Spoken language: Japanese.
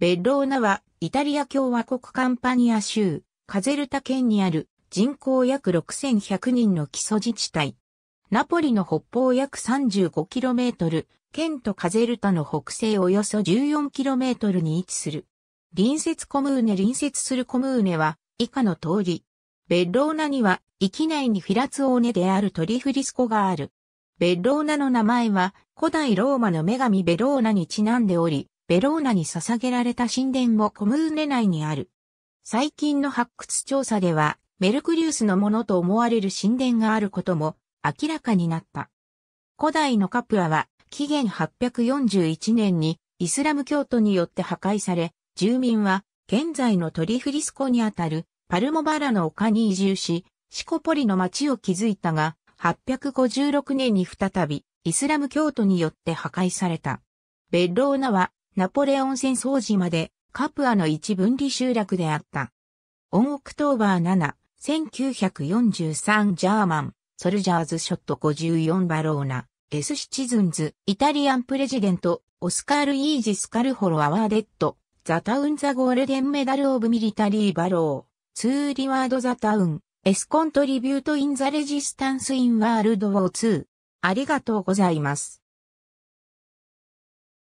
ベッローナは、イタリア共和国カンパニア州、カゼルタ県にある人口約6100人の基礎自治体。ナポリの北方約 35km、県とカゼルタの北西およそ 14km に位置する。隣接コムーネ隣接するコムーネは以下の通り。ベッローナには域内にフィラツオーネであるトリフリスコがある。ベッローナの名前は古代ローマの女神ベローナにちなんでおり、ベローナに捧げられた神殿もコムーネ内にある。最近の発掘調査では、メルクリウスのものと思われる神殿があることも明らかになった。古代のカプアは、紀元841年にイスラム教徒によって破壊され、住民は現在のトリフリスコにあたるパルモバラの丘に移住し、シコポリの町を築いたが、856年に再びイスラム教徒によって破壊された。ベッローナはナポレオン戦争時までカプアの一分離集落であった。オンオクトーバー7、1943ジャーマン、ソルジャーズショット54バローナ、S シチズンズ、イタリアンプレジデント、オスカール・イージス・カルホロ・アワーデッド、ザ・タウン・ザ・ゴールデン・メダル・オブ・ミリタリー・バロー、ツー・リワード・ザ・タウン、エスコントリビュート・イン・ザ・レジスタンス・イン・ワールド・ウォーー。ありがとうございます。